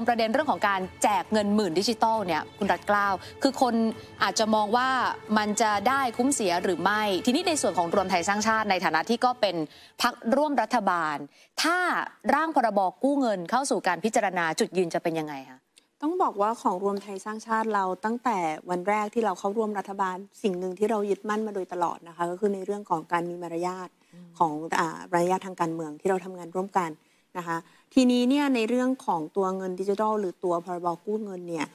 มประเด็นเรื่องของการแจกเงินหมื่นดิจิตอลเนี่ยคุณรัฐกล้าว คือคนอาจจะมองว่ามันจะได้คุ้มเสียหรือไม่ ทีนี้ในส่วนของรวมไทยสร้างชาติในฐานะที่ก็เป็นพักร่วมรัฐบาล ถ้าร่างพรบกู้เงินเข้าสู่การพิจารณาจุดยืนจะเป็นยังไงคะต้องบอกว่าของรวมไทยสร้างชาติเราตั้งแต่วันแรกที่เราเข้าร่วมรัฐบาล สิ่งหนึ่งที่เรายึดมั่นมาโดยตลอดนะคะก็คือในเรื่องของการมีมารยาทของรายาททางการเมืองที่เราทำงานร่วมกันนะคะทีนี้เนี่ยในเรื่องของตัวเงินดิจิทัล หรือตัวพรบกู้เงินเนี่ย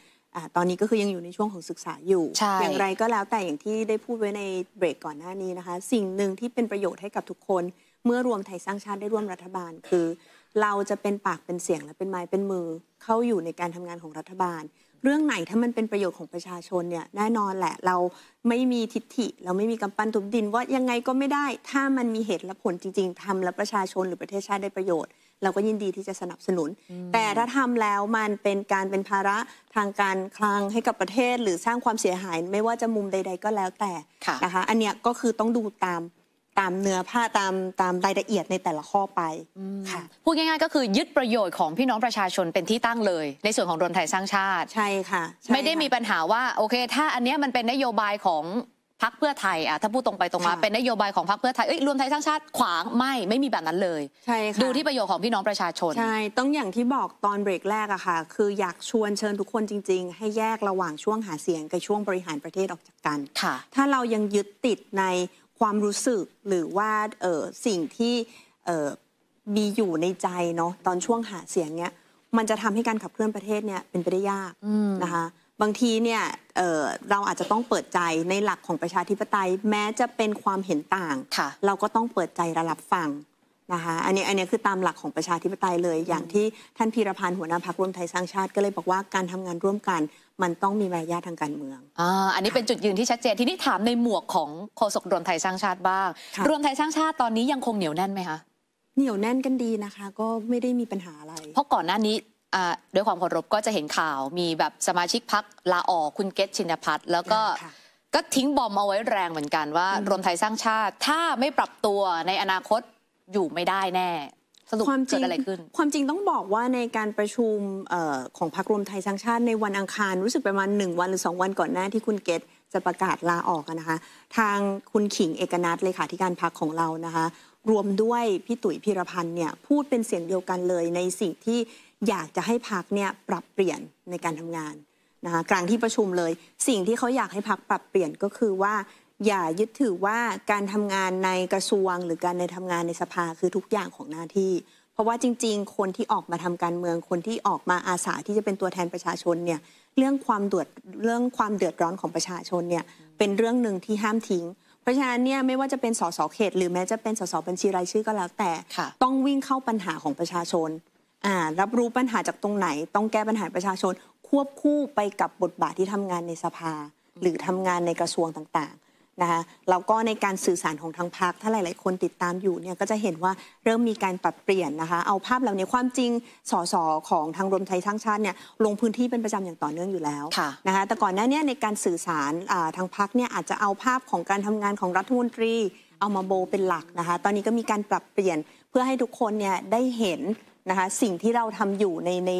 ตอนนี้ก็คือยังอยู่ในช่วงของศึกษาอยู่ อย่างไรก็แล้วแต่อย่างที่ได้พูดไว้ในเบรกก่อนหน้านี้นะคะสิ่งหนึ่งที่เป็นประโยชน์ให้กับทุกคนเมื่อรวมไทยสร้างชาติได้ร่วมรัฐบาล คือ เราจะเป็นปากเป็นเสียงและเป็นไม้เป็นมือเข้าอยู่ในการทำงานของรัฐบาล เรื่องไหนถ้ามันเป็นประโยชน์ของประชาชนเนี่ยแน่นอนแหละเราไม่มีทิฐิเราไม่มีกำปั้นทุบดินว่ายังไงก็ไม่ได้ ถ้ามันมีเหตุและผลจริงๆ ทำแล้วประชาชนหรือประเทศชาติได้ประโยชน์เราก็ยินดีที่จะสนับสนุน แต่ถ้าทำแล้วมันเป็นการเป็นภาระทางการคลังให้กับประเทศ หรือสร้างความเสียหายไม่ว่าจะมุมใดๆก็แล้วแต่นะคะอันเนี้ยก็คือต้องดูตามตามเนื้อผ้าตามตามรายละเอียดในแต่ละข้อไป ค่ะ พูดง่ายๆก็คือยึดประโยชน์ของพี่น้องประชาชนเป็นที่ตั้งเลย ในส่วนของรวมไทยสร้างชาติ ใช่ค่ะ ไม่ได้มีปัญหาว่าโอเค ถ้าอันเนี้ยมันเป็นนโยบายของพักเพื่อไทยอ่ะถ้าพูดตรงไปตรงมา เป็นนโยบายของพักเพื่อไทยเอ้ยรวมไทยสร้างชาติขวางไม่ไม่มีแบบนั้นเลยใช่ค่ะดูที่ประโยชน์ของพี่น้องประชาชนใช่ต้องอย่างที่บอกตอนเบรกแรกอะค่ะ คืออยากชวนเชิญทุกคนจริง ๆ ให้แยกระหว่างช่วงหาเสียง กับช่วงบริหารประเทศออกจากกัน ค่ะ ถ้าเรายังยึดติดในความรู้สึกหรือว่าเออสิ่งที่เออมีอยู่ในใจเนาะตอนช่วงหาเสียงเนี้ยมันจะทำให้การขับเคลื่อนประเทศเนี่ยเป็นไปได้ยากนะคะบางทีเนี่ยเเราอาจจะต้องเปิดใจในหลักของประชาธิปไตยแม้จะเป็นความเห็นต่างเราก็ต้องเปิดใจระลับฟังนะคะอันนี้อันนี้คือตามหลักของประชาธิปไตยเลย อย่างที่ท่านพีรพันธ์หัวหน้าพักรวมไทยสร้างชาติก็เลยบอกว่าการทำงานร่วมกัน มันต้องมีมารยาททางการเมืองอ่าอันนี้เป็นจุดยืนที่ชัดเจนทีนี้ถามในหมวกของโฆษกรวมไทยสร้างชาติบ้างรวมไทยสร้างชาติตอนนี้ยังคงเหนียวแน่นไหมคะเหนียวแน่นกันดีนะคะ ก็ไม่ได้มีปัญหาอะไร เพราะก่อนหน้านี้ด้วยความเคารพก็จะเห็นข่าวมีแบบสมาชิกพักลาออกคุณเกตชินพัฒน์แล้วก็ก็ทิ้งบอมเอาไว้แรงเหมือนกันว่ารวมไทยสร้างชาติถ้าไม่ปรับตัวในอนาคตอยู่ไม่ได้แน่สรุปเกิดอะไรขึ้นความจริงต้องบอกว่าในการประชุมของพรรครวมไทยสร้างชาติในวันอังคารรู้สึกประมาณ 1 วันหรือ 2 วันก่อนหน้า ที่คุณเกตจะประกาศลาออกนะคะ ทางคุณขิงเอกนัทเลยค่ะที่การพักของเรานะคะรวมด้วยพี่ตุ๋ยพิรพันธ์เนี่ยพูดเป็นเสียงเดียวกันเลย ในสิ่งที่อยากจะให้พักเนี่ยปรับเปลี่ยนในการทำงานนะคะกลางที่ประชุมเลย สิ่งที่เขาอยากให้พักปรับเปลี่ยนก็คือว่า อย่ายึดถือว่าการทำงานในกระทรวงหรือการในทำงานในสภาคือทุกอย่างของหน้าที่ เพราะว่าจริงๆ คนที่ออกมาทำการเมืองคนที่ออกมาอาสาที่จะเป็นตัวแทนประชาชนเนี่ยเรื่องความเดือดเรื่องความเดือดร้อนของประชาชนเนี่ยเป็นเรื่องหนึ่งที่ห้ามทิ้งเพราะฉะนั้นเนี่ยไม่ว่าจะเป็นสสเขต หรือแม้จะเป็นสสบัญชีรายชื่อก็แล้วแต่ต้องวิ่งเข้าปัญหาของประชาชนรับรู้ปัญหาจากตรงไหน ต้องแก้ปัญหาประชาชนควบคู่ไปกับบทบาทที่ทำงานในสภา หรือทำงานในกระทรวงต่างๆนะคะแล้วก็ในการสื่อสารของทางพรรคถ้าหลายๆคนติดตามอยู่เนี่ยก็จะเห็นว่าเริ่มมีการปรับเปลี่ยนนะคะ เอาภาพเหล่านี้ความจริงสสของทางรวมไทยสร้างชาติเนี่ยลงพื้นที่เป็นประจำอย่างต่อเนื่องอยู่แล้วนะคะแต่ก่อนหน้านี้ในการสื่อสารทางพรรคเนี่ยอาจจะเอาภาพของการทำงานของรัฐมนตรีเอามาโบเป็นหลักนะคะตอนนี้ก็มีการปรับเปลี่ยนเพื่อให้ทุกคนเนี่ยได้เห็นนะคะสิ่งที่เราทำอยู่ในใน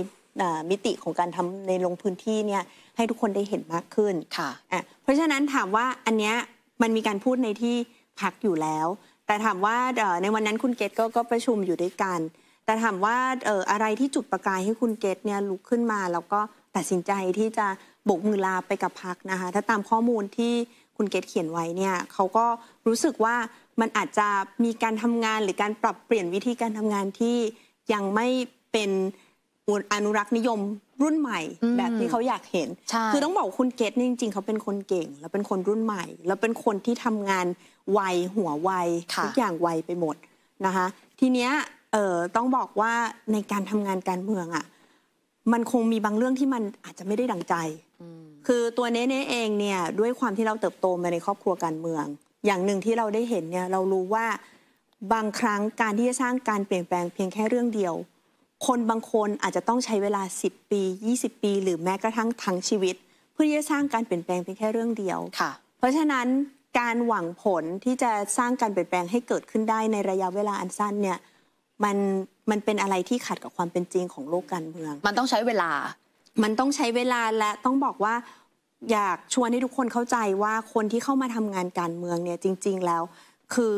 มิติของการทำในลงพื้นที่เนี่ยให้ทุกคนได้เห็นมากขึ้นค่ะะเพราะฉะนั้นถามว่าอันเนี้ยมันมีการพูดในที่พักอยู่แล้ว แต่ถามว่าในวันนั้นคุณเกตก็ก็ประชุมอยู่ด้วยกัน แต่ถามว่าอะไรที่จุดประกายให้คุณเกตเนี่ยลุกขึ้นมาแล้วก็ตัดสินใจที่จะบกมือลาไปกับพักนะคะถ้าตามข้อมูลที่คุณเกตเขียนไว้เนี่ยเขาก็รู้สึกว่ามันอาจจะมีการทำงานหรือการปรับเปลี่ยนวิธีการทำงานที่ยังไม่เป็นอนุรักษ์นิยมรุ่นใหม่ แบบที่เขาอยากเห็น คือต้องบอกคุณเกตนี่จริงๆเขาเป็นคนเก่ง แล้วเป็นคนรุ่นใหม่ แล้วเป็นคนที่ทำงานไวหัวไวทุกอย่างไวไปหมดนะคะทีเนี้ยต้องบอกว่าในการทำงานการเมืองอ่ะมันคงมีบางเรื่องที่มันอาจจะไม่ได้ดังใจคือตัวเน้เองเนี่ยด้วยความที่เราเติบโตมาในครอบครัวการเมือง อย่างหนึ่งที่เราได้เห็นเนี่ยเรารู้ว่าบางครั้งการที่จะสร้างการเปลี่ยนแปลงเพียงแค่เรื่องเดียวคนบางคนอาจจะต้องใช้เวลา 10 ปี 20 ปี หรือแม้กระทั่งทั้งชีวิต เพื่อที่จะสร้างการเปลี่ยนแปลงเป็นแค่เรื่องเดียวค่ะ เพราะฉะนั้นการหวังผลที่จะสร้างการเปลี่ยนแปลงให้เกิดขึ้นได้ในระยะเวลาอันสั้นเนี่ยมันมันเป็นอะไรที่ขัดกับความเป็นจริง ของโลกการเมือง มันต้องใช้เวลามันต้องใช้เวลาและต้องบอกว่าอยากชวนให้ทุกคนเข้าใจว่าคนที่เข้ามาทำงานการเมืองเนี่ยจริง ๆแล้ว คือ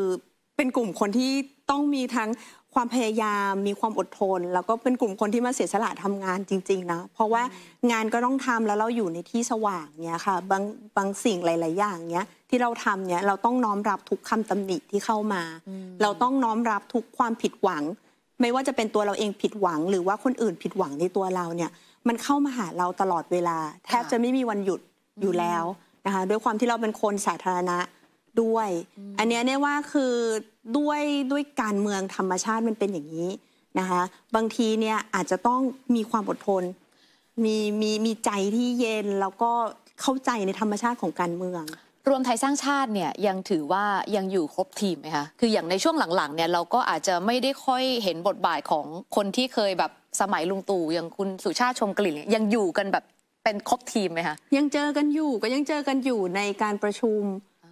เป็นกลุ่มคนที่ต้องมีทั้งความพยายามมีความอดทน แล้วก็เป็นกลุ่มคนที่มาเสียสละทำงานจริงๆนะเพราะว่างานก็ต้องทำแล้วเราอยู่ในที่สว่างเนี้ยค่ะบางบางสิ่งหลายๆอย่างเนี้ยที่เราทำเนี้ยเราต้องน้อมรับทุกคำตำหนิที่เข้ามา เราต้องน้อมรับทุกความผิดหวัง ไม่ว่าจะเป็นตัวเราเองผิดหวัง หรือว่าคนอื่นผิดหวังในตัวเราเนี่ยมันเข้ามาหาเราตลอดเวลา แทบจะไม่มีวันหยุดอยู่แล้วนะคะด้วยความที่เราเป็นคนสาธารณะด้วยอันนี้เนี่ยว่าคือด้วยด้วยการเมืองธรรมชาติมันเป็นอย่างนี้นะคะบางทีเนี่ยอาจจะต้องมีความอดทนมีมีมีใจที่เย็นแล้วก็เข้าใจในธรรมชาติของการเมือง รวมไทยสร้างชาติเนี่ยยังถือว่ายังอยู่ครบทีมไหมคะคืออย่างในช่วงหลังๆเนี่ยเราก็อาจจะไม่ได้ค่อยเห็นบทบาทของคนที่เคยแบบสมัยลุงตู่อย่างคุณสุชาติชมกลิ่นยังอยู่กันแบบเป็นครบทีมไหมคะยังเจอกันอยู่ก็ยังเจอกันอยู่ในการประชุม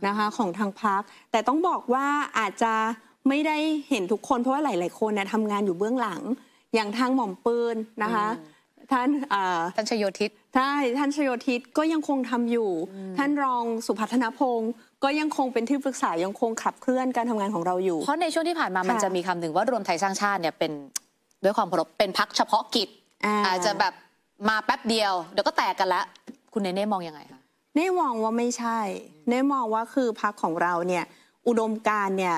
นะคะของทางพักแต่ต้องบอกว่าอาจจะไม่ได้เห็นทุกคนเพราะว่าหลาย ๆ คนนะทำงานอยู่เบื้องหลัง อย่างทางหม่อมปืนนะคะท่านท่านชโยทิศใช่ท่านชโยทิศก็ยังคงทำอยู่ ท่านรองสุพัฒนพงศ์ก็ยังคงเป็นที่ปรึกษายังคงขับเคลื่อนการทำงานของเราอยู่เพราะในช่วงที่ผ่านมามันจะมีคำนึงว่ารวมไทยสร้างชาติเนี่ยเป็นด้วยความเคารพเป็นพักเฉพาะกิจอาจจะแบบมาแป๊บเดียวเดี๋ยวก็แตกกันละคุณเนเน่มองยังไงคะเน่มองว่าไม่ใช่ เน่มองว่าคือพักของเราเนี่ย อุดมการเนี่ย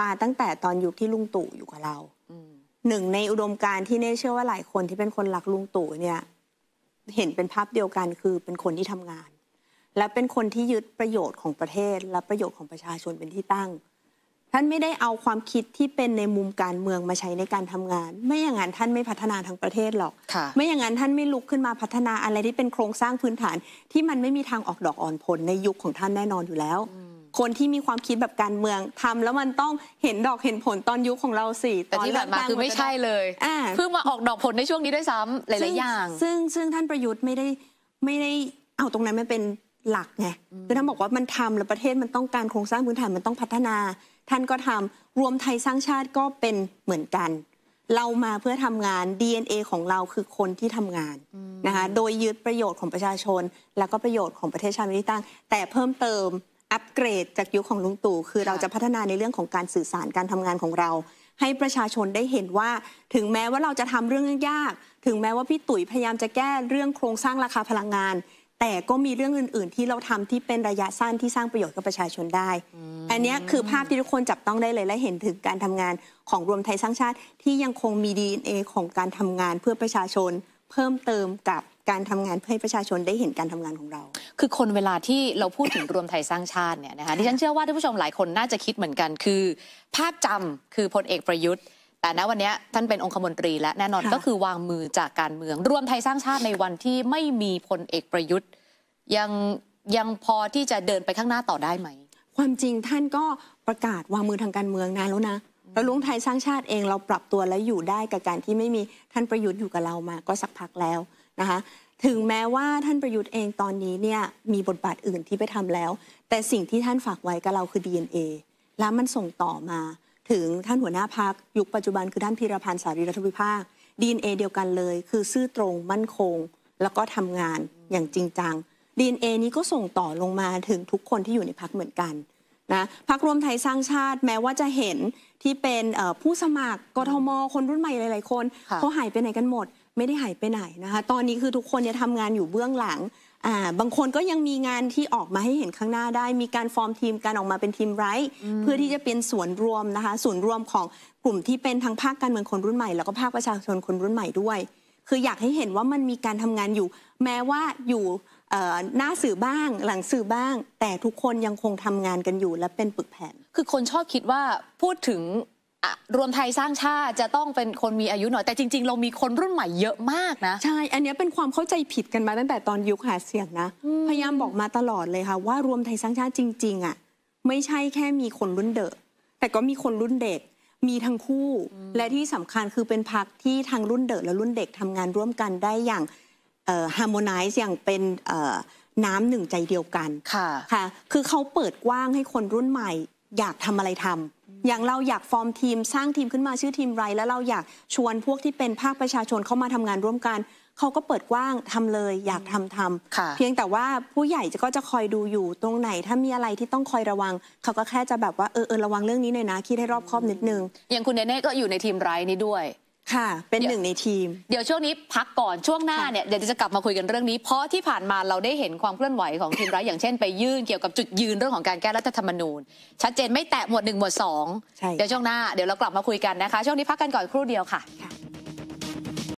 มาตั้งแต่ตอนยุคที่ลุงตู่อยู่กับเราหนึ่งในอุดมการที่เน่เชื่อว่าหลายคนที่เป็นคนรักลุงตู่เนี่ยเห็นเป็นภาพเดียวกันคือเป็นคนที่ทำงาน และเป็นคนที่ยึดประโยชน์ของประเทศและประโยชน์ของประชาชนเป็นที่ตั้งท่านไม่ได้เอาความคิดที่เป็นในมุมการเมืองมาใช้ในการทำงาน ไม่อย่างนั้นท่านไม่พัฒนาทั้งประเทศหรอก ไม่อย่างนั้นท่านไม่ลุกขึ้นมาพัฒนาอะไรที่เป็นโครงสร้างพื้นฐาน ที่มันไม่มีทางออกดอกอ่อนผลในยุคของท่านแน่นอนอยู่แล้ว คนที่มีความคิดแบบการเมืองทำแล้วมันต้องเห็นดอกเห็นผลตอนยุคของเราสิแต่ที่แบบมาคือไม่ใช่เลย เพิ่งมาออกดอกผลในช่วงนี้ด้วยซ้ำาหลายๆอย่าง ซึ่งซึ่งท่านประยุทธ์ไม่ได้ไม่ได้เอาตรงนั้นไม่เป็นหลักไงคือท่านบอกว่ามันทำแล้วประเทศมันต้องการโครงสร้างพื้นฐานมันต้องพัฒนา ท่านก็ทำรวมไทยสร้างชาติก็เป็นเหมือนกัน เรามาเพื่อทำงาน DNA ของเราคือคนที่ทำงานนะคะโดยยึดประโยชน์ของประชาชน แล้วก็ประโยชน์ของประเทศชาติม่ตั้ง แต่เพิ่มเติม อัปเกรดจากยุคของลุงตู่คือเราจะพัฒนาในเรื่องของการสื่อสารการทำงานของเรา ให้ประชาชนได้เห็นว่าถึงแม้ว่าเราจะทำเรื่องยากถึงแม้ว่าพี่ตุ๋ยพยายามจะแก้เรื่องโครงสร้างราคาพลังงานแต่ก็มีเรื่องอื่นๆที่เราทำที่เป็นระยะสั้นที่สร้างประโยชน์กับประชาชนได้ อันนี้คือภาพที่ทุกคนจับต้องได้เลยและเห็นถึงการทำงานของรวมไทยสร้างชาติ ที่ยังคงมี DNA ของการทำงานเพื่อประชาชน เพิ่มเติมกับการทำงานเพื่อให้ประชาชนได้เห็นการทำงานของเรา คือคนเวลาที่เราพูดถึงรวมไทยสร้างชาติเนี่ยนะคะที่ฉันเชื่อว่าท่านผู้ชมหลายคนน่าจะคิดเหมือนกัน คือ ภาพจำคือพลเอกประยุทธ์แต่ณวันนี้ท่านเป็นองคมนตรีและแน่นอนก็คือวางมือจากการเมือง รวมไทยสร้างชาติในวันที่ไม่มีพลเอกประยุทธ์ยังยังพอที่จะเดินไปข้างหน้าต่อได้ไหมความจริงท่านก็ประกาศวางมือทางการเมืองนานแล้วนะเราลุงไทยสร้างชาติเองเราปรับตัวและอยู่ได้กับการที่ไม่มีท่านประยุทธ์อยู่กับเรามาก็สักพักแล้วนะคะถึงแม้ว่าท่านประยุทธ์เองตอนนี้เนี่ยมีบทบาทอื่นที่ไปทำแล้ว แต่สิ่งที่ท่านฝากไว้กับเราคือ DNA แล้วมันส่งต่อมาถึงท่านหัวหน้าพักยุคปัจจุบันคือท่านพีรพันธ์สารีรัฐวิภาคดีเอเดียวกันเลย คือซื่อตรงมั่นคง แล้วก็ทำงานอย่างจริงจังดีเอนี้ก็ส่งต่อลงมาถึงทุกคนที่อยู่ในพักเหมือนกันนะพักรวมไทยสร้างชาติแม้ว่าจะเห็นที่เป็นผู้สมัครกทมคนรุ่นใหม่หลายๆคนเขาหายไปไหนกันหมด ไม่ได้หายไปไหนนะคะตอนนี้คือทุกคนเนี่ยทำงานอยู่เบื้องหลังบางคนก็ยังมีงานที่ออกมาให้เห็นข้างหน้าได้ มีการฟอร์มทีมการออกมาเป็นทีมไรท์เพื่อที่จะเป็นส่วนรวมนะคะส่วนรวมของกลุ่มที่เป็นทั้งภาคการเมืองคนรุ่นใหม่ แล้วก็ภาคประชาชนคนรุ่นใหม่ด้วย คืออยากให้เห็นว่ามันมีการทำงานอยู่ แม้ว่าอยู่หน้าสื่อบ้าง หลังสื่อบ้าง แต่ทุกคนยังคงทำงานกันอยู่และเป็นปึกแผ่นคือคนชอบคิดว่าพูดถึงรวมไทยสร้างชาติจะต้องเป็นคนมีอายุหน่อยแต่จริงๆ เรามีคนรุ่นใหม่เยอะมากนะใช่อันนี้เป็นความเข้าใจผิดกันมาตั้งแต่ตอนยุคหาเสียงนะพยายามบอกมาตลอดเลยค่ะว่ารวมไทยสร้างชาติจริงๆอ่ะไม่ใช่แค่มีคนรุ่นเด็กแต่ก็มีคนรุ่นเด็กมีทั้งคู่และที่สำคัญคือเป็นพักที่ทางรุ่นเด็กและรุ่นเด็กทำงานร่วมกันได้อย่างฮาร์โมไนซ์อย่างเป็นน้ำหนึ่งใจเดียวกันค่ะค่ะคือเขาเปิดกว้างให้คนรุ่นใหม่ อยากทำอะไรทำอย่างเราอยากฟอร์มทีมสร้างทีมขึ้นมาชื่อทีมไร แล้วเราอยากชวนพวกที่เป็นภาคประชาชนเข้ามาทำงานร่วมกันเขาก็เปิดกว้างทำเลย อยากทำทำเพียงแต่ว่าผู้ใหญ่ก็จะคอยดูอยู่ตรงไหนถ้ามีอะไรที่ต้องคอยระวังเขาก็แค่จะแบบว่าเออเออระวังเรื่องนี้หน่อยนะคิดให้รอบคอบนิดนึงอย่างคุณเนเน่ก็อยู่ในทีมไรนี้ด้วยค่ะ เป็นหนึ่งในทีม เดี๋ยวช่วงนี้พักก่อน ช่วงหน้าเนี่ยเดี๋ยวจะกลับมาคุยกันเรื่องนี้ เพราะที่ผ่านมาเราได้เห็นความเคลื่อนไหวของทีมร้ายอย่างเช่นไปยื่นเกี่ยวกับจุดยืนเรื่องของการแก้รัฐธรรมนูญ ชัดเจนไม่แตะหมวดหนึ่งหมวด2 เดี๋ยวช่วงหน้าเดี๋ยวเรากลับมาคุยกันนะคะ ช่วงนี้พักกันก่อนครู่เดียวค่ะ